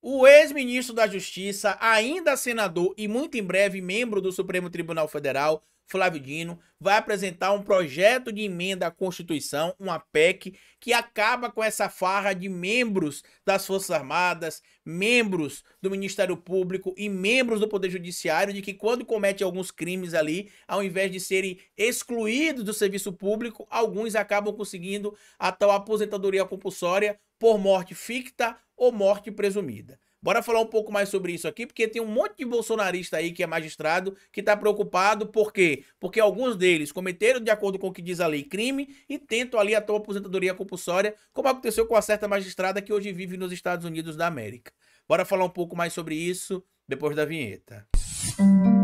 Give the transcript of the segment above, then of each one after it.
O ex-ministro da Justiça, ainda senador e muito em breve membro do Supremo Tribunal Federal, Flávio Dino, vai apresentar um projeto de emenda à Constituição, uma PEC, que acaba com essa farra de membros das Forças Armadas, membros do Ministério Público e membros do Poder Judiciário, de que quando comete alguns crimes ali, ao invés de serem excluídos do serviço público, alguns acabam conseguindo a tal aposentadoria compulsória por morte ficta ou morte presumida. Bora falar um pouco mais sobre isso aqui, porque tem um monte de bolsonarista aí que é magistrado que está preocupado, por quê? Porque alguns deles cometeram, de acordo com o que diz a lei, crime e tentam ali a tua aposentadoria compulsória, como aconteceu com a certa magistrada que hoje vive nos Estados Unidos da América. Bora falar um pouco mais sobre isso depois da vinheta. Música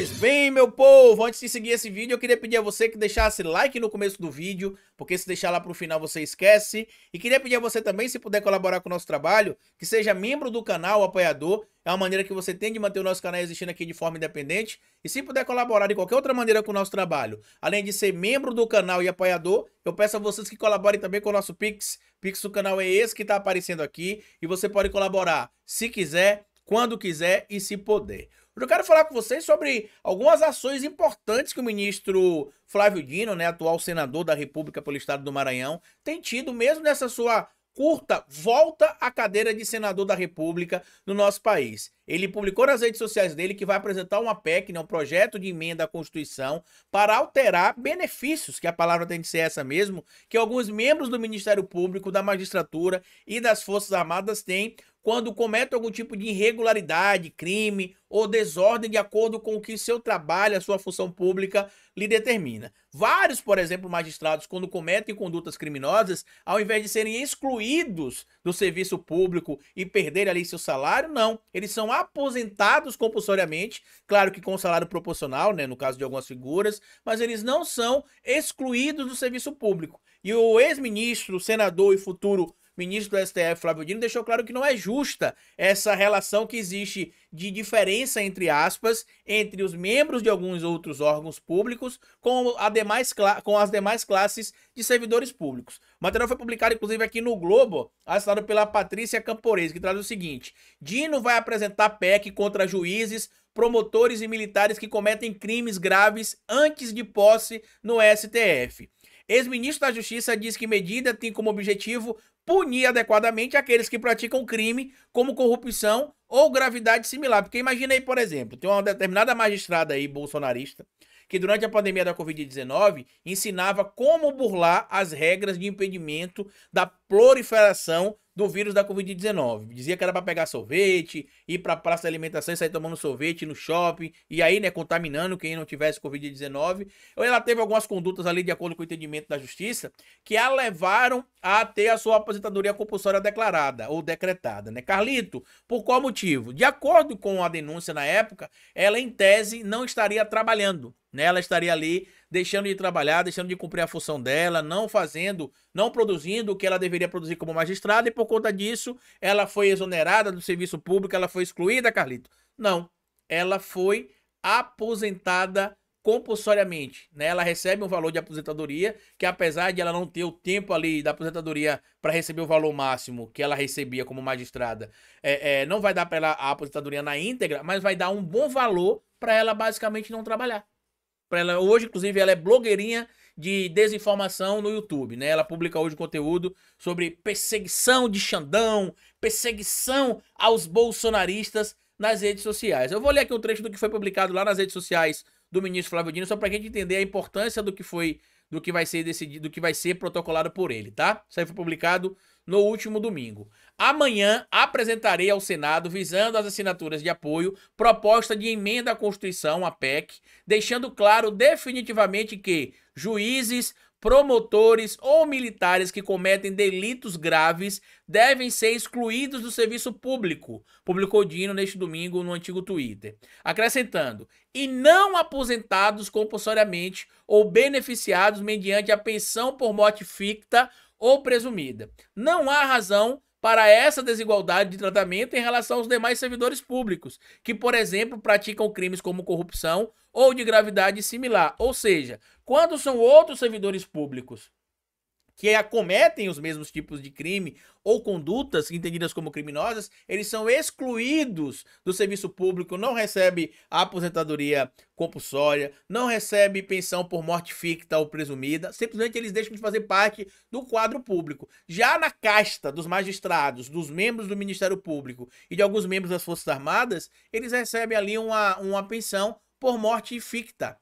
Pois bem, meu povo, antes de seguir esse vídeo, eu queria pedir a você que deixasse like no começo do vídeo, porque se deixar lá para o final você esquece. E queria pedir a você também, se puder colaborar com o nosso trabalho, que seja membro do canal, apoiador. É uma maneira que você tem de manter o nosso canal existindo aqui de forma independente. E se puder colaborar de qualquer outra maneira com o nosso trabalho, além de ser membro do canal e apoiador, eu peço a vocês que colaborem também com o nosso Pix. Pix do canal é esse que está aparecendo aqui e você pode colaborar, se quiser, quando quiser e se puder. Hoje eu quero falar com vocês sobre algumas ações importantes que o ministro Flávio Dino, né, atual senador da República pelo Estado do Maranhão, tem tido mesmo nessa sua curta volta à cadeira de senador da República no nosso país. Ele publicou nas redes sociais dele que vai apresentar uma PEC, né, um projeto de emenda à Constituição, para alterar benefícios, que a palavra tem de ser essa mesmo, que alguns membros do Ministério Público, da magistratura e das Forças Armadas têm quando cometem algum tipo de irregularidade, crime ou desordem de acordo com o que seu trabalho, a sua função pública lhe determina. Vários, por exemplo, magistrados, quando cometem condutas criminosas, ao invés de serem excluídos do serviço público e perderem ali seu salário, não. Eles são aposentados compulsoriamente, claro que com salário proporcional, né, no caso de algumas figuras, mas eles não são excluídos do serviço público. E o ex-ministro, senador e futuro ministro do STF, Flávio Dino, deixou claro que não é justa essa relação que existe de diferença, entre aspas, entre os membros de alguns outros órgãos públicos com, a demais, com as demais classes de servidores públicos. O material foi publicado, inclusive, aqui no Globo, assinado pela Patrícia Camporese, que traz o seguinte: Dino vai apresentar PEC contra juízes, promotores e militares que cometem crimes graves antes de posse no STF. Ex-ministro da Justiça diz que medida tem como objetivo punir adequadamente aqueles que praticam crime como corrupção ou gravidade similar. Porque imaginei, por exemplo, tem uma determinada magistrada aí bolsonarista que durante a pandemia da Covid-19 ensinava como burlar as regras de impedimento da proliferação do vírus da Covid-19. Dizia que era para pegar sorvete, ir para praça de alimentação e sair tomando sorvete no shopping, e aí, né, contaminando quem não tivesse Covid-19. Ela teve algumas condutas ali, de acordo com o entendimento da justiça, que a levaram a ter a sua aposentadoria compulsória declarada ou decretada, né? Carlito, por qual motivo? De acordo com a denúncia na época, ela, em tese, não estaria trabalhando. Né? Ela estaria ali deixando de trabalhar, deixando de cumprir a função dela, não fazendo, não produzindo o que ela deveria produzir como magistrada, e por conta disso, ela foi exonerada do serviço público, ela foi excluída, Carlito. Não. Ela foi aposentada compulsoriamente. Né? Ela recebe um valor de aposentadoria, que apesar de ela não ter o tempo ali da aposentadoria para receber o valor máximo que ela recebia como magistrada, é, é, não vai dar para ela a aposentadoria na íntegra, mas vai dar um bom valor para ela basicamente não trabalhar ela, hoje, inclusive, ela é blogueirinha de desinformação no YouTube, né? Ela publica hoje conteúdo sobre perseguição de Xandão, perseguição aos bolsonaristas nas redes sociais. Eu vou ler aqui um trecho do que foi publicado lá nas redes sociais do ministro Flávio Dino, só para a gente entender a importância do que foi do que vai ser decidido, do que vai ser protocolado por ele, tá? Isso aí foi publicado no último domingo. Amanhã apresentarei ao Senado, visando as assinaturas de apoio, proposta de emenda à Constituição, a PEC, deixando claro definitivamente que juízes, promotores ou militares que cometem delitos graves devem ser excluídos do serviço público, publicou Dino neste domingo no antigo Twitter. Acrescentando, e não aposentados compulsoriamente ou beneficiados mediante a pensão por morte ficta ou presumida. Não há razão para essa desigualdade de tratamento em relação aos demais servidores públicos, que, por exemplo, praticam crimes como corrupção ou de gravidade similar. Ou seja, quando são outros servidores públicos que acometem os mesmos tipos de crime ou condutas entendidas como criminosas, eles são excluídos do serviço público, não recebe aposentadoria compulsória, não recebe pensão por morte ficta ou presumida, simplesmente eles deixam de fazer parte do quadro público. Já na casta dos magistrados, dos membros do Ministério Público e de alguns membros das Forças Armadas, eles recebem ali uma, uma pensão por morte ficta,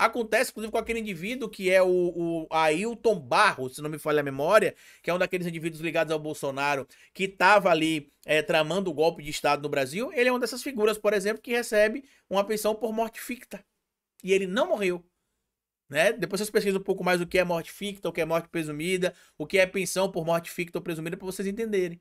Acontece, inclusive, com aquele indivíduo que é o, o Ailton Barro, se não me falha a memória, que é um daqueles indivíduos ligados ao Bolsonaro que estava ali é, tramando o golpe de Estado no Brasil. Ele é uma dessas figuras, por exemplo, que recebe uma pensão por morte ficta. E ele não morreu. Né? Depois vocês pesquisam um pouco mais o que é morte ficta, o que é morte presumida, o que é pensão por morte ficta ou presumida, para vocês entenderem.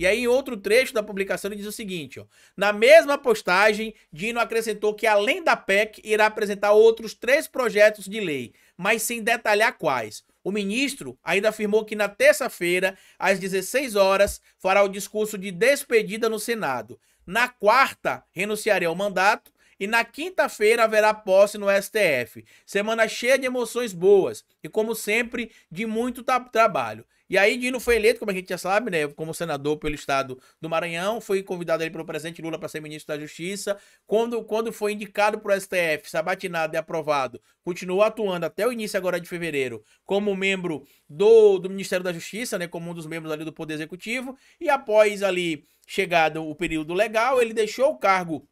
E aí, em outro trecho da publicação, ele diz o seguinte: ó, na mesma postagem, Dino acrescentou que, além da PEC, irá apresentar outros três projetos de lei, mas sem detalhar quais. O ministro ainda afirmou que na terça-feira, às 16 horas, fará o discurso de despedida no Senado. Na quarta, renunciaria ao mandato e na quinta-feira haverá posse no STF. Semana cheia de emoções boas e, como sempre, de muito trabalho. E aí Dino foi eleito, como a gente já sabe, né, como senador pelo estado do Maranhão, foi convidado ali pelo presidente Lula para ser ministro da Justiça. Quando, quando foi indicado para o STF, sabatinado e aprovado, continuou atuando até o início agora de fevereiro como membro do, do Ministério da Justiça, né, como um dos membros ali do Poder Executivo. E após ali chegado o período legal, ele deixou o cargo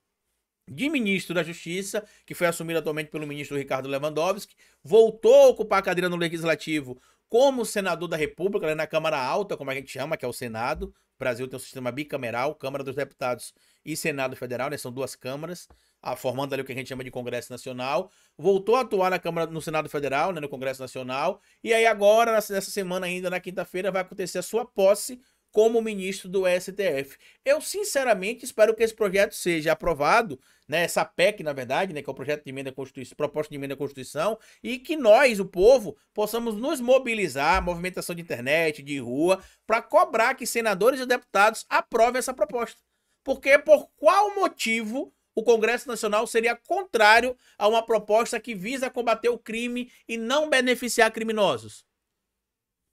de ministro da Justiça, que foi assumido atualmente pelo ministro Ricardo Lewandowski, voltou a ocupar a cadeira no Legislativo como senador da República, né, na Câmara Alta, como a gente chama, que é o Senado. O Brasil tem um sistema bicameral, Câmara dos Deputados e Senado Federal, né, são duas câmaras, a, ah, formando ali o que a gente chama de Congresso Nacional. Voltou a atuar na Câmara, no Senado Federal, né, no Congresso Nacional, e aí agora, nessa semana ainda, na quinta-feira, vai acontecer a sua posse como ministro do STF. Eu sinceramente espero que esse projeto seja aprovado, né, essa PEC, na verdade, né, que é o projeto de emenda à Constituição, proposta de emenda à Constituição, e que nós, o povo, possamos nos mobilizar, movimentação de internet, de rua, para cobrar que senadores e deputados aprovem essa proposta. Porque por qual motivo o Congresso Nacional seria contrário a uma proposta que visa combater o crime e não beneficiar criminosos?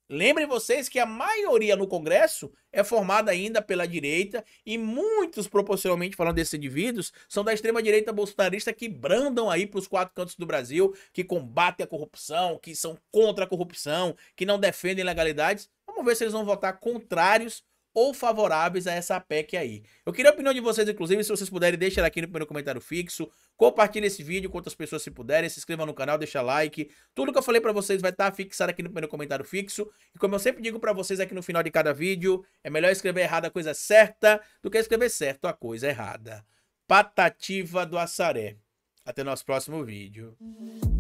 Lembrem vocês que a maioria no Congresso é formada ainda pela direita e muitos, proporcionalmente falando desses indivíduos, são da extrema-direita bolsonarista que brandam aí para os quatro cantos do Brasil, que combatem a corrupção, que são contra a corrupção, que não defendem legalidades. Vamos ver se eles vão votar contrários ou favoráveis a essa PEC aí. Eu queria a opinião de vocês, inclusive, se vocês puderem, deixa aqui no primeiro comentário fixo, compartilhe esse vídeo com outras pessoas se puderem, se inscreva no canal, deixa like, tudo que eu falei para vocês vai estar tá fixado aqui no primeiro comentário fixo, e como eu sempre digo para vocês aqui no final de cada vídeo, é melhor escrever errado a coisa certa do que escrever certo a coisa errada. Patativa do Assaré. Até nosso próximo vídeo.